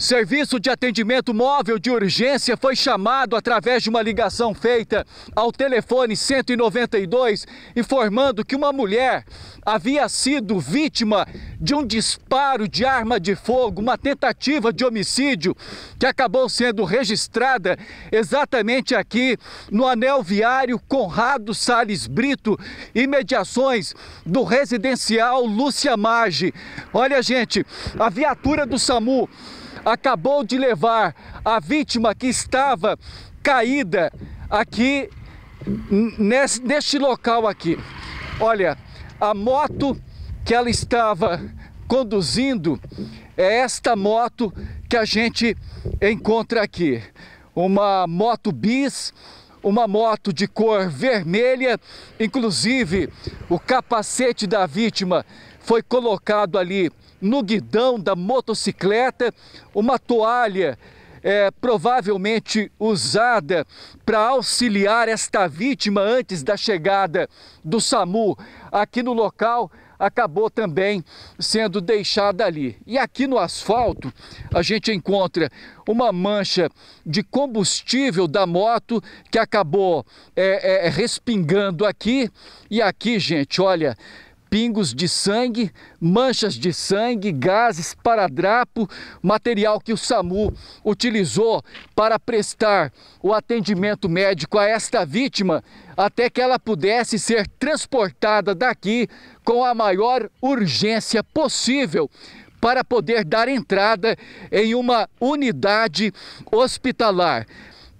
Serviço de atendimento móvel de urgência foi chamado através de uma ligação feita ao telefone 192, informando que uma mulher havia sido vítima de um disparo de arma de fogo, uma tentativa de homicídio que acabou sendo registrada exatamente aqui no anel viário Conrado Sales Brito, imediações do residencial Lúcia Marge. Olha, gente, a viatura do SAMU acabou de levar a vítima que estava caída aqui nesse, neste local aqui. Olha, a moto que ela estava conduzindo é esta moto que a gente encontra aqui. Uma moto bis uma moto de cor vermelha, inclusive o capacete da vítima foi colocado ali no guidão da motocicleta, uma toalha é, provavelmente usada para auxiliar esta vítima antes da chegada do SAMU aqui no local, acabou também sendo deixada ali. E aqui no asfalto, a gente encontra uma mancha de combustível da moto que acabou é, é, respingando aqui. E aqui, gente, olha, pingos de sangue, manchas de sangue, gases, paradrapo, material que o SAMU utilizou para prestar o atendimento médico a esta vítima até que ela pudesse ser transportada daqui com a maior urgência possível para poder dar entrada em uma unidade hospitalar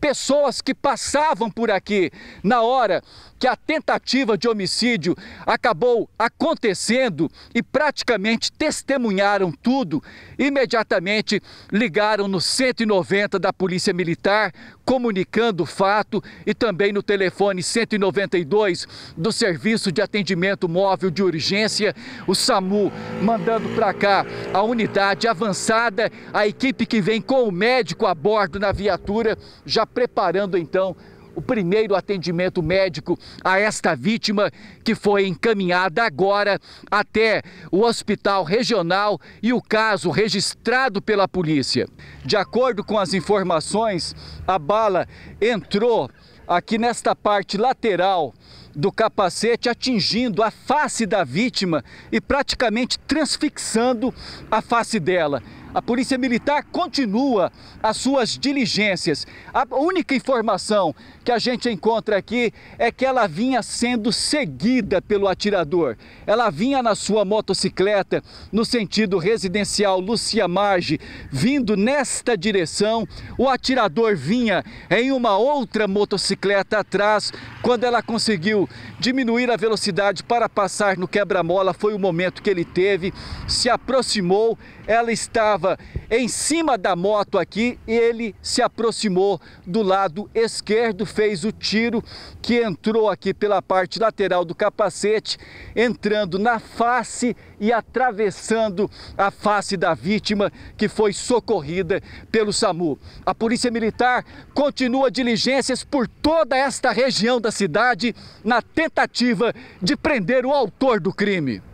pessoas que passavam por aqui na hora que a tentativa de homicídio acabou acontecendo e praticamente testemunharam tudo, imediatamente ligaram no 190 da Polícia Militar, comunicando o fato e também no telefone 192 do Serviço de Atendimento Móvel de Urgência, o SAMU, mandando para cá a unidade avançada, a equipe que vem com o médico a bordo na viatura já preparando então o primeiro atendimento médico a esta vítima, que foi encaminhada agora até o hospital regional e o caso registrado pela polícia. De acordo com as informações, a bala entrou aqui nesta parte lateral do capacete, atingindo a face da vítima e praticamente transfixando a face dela. A Polícia Militar continua as suas diligências. A única informação que a gente encontra aqui é que ela vinha sendo seguida pelo atirador. Ela vinha na sua motocicleta no sentido residencial Lucia Marge, vindo nesta direção. O atirador vinha em uma outra motocicleta atrás. Quando ela conseguiu diminuir a velocidade para passar no quebra-mola, foi o momento que ele teve, se aproximou. Ela estava estava em cima da moto aqui, ele se aproximou do lado esquerdo, fez o tiro que entrou aqui pela parte lateral do capacete, entrando na face e atravessando a face da vítima que foi socorrida pelo SAMU. A Polícia Militar continua diligências por toda esta região da cidade na tentativa de prender o autor do crime.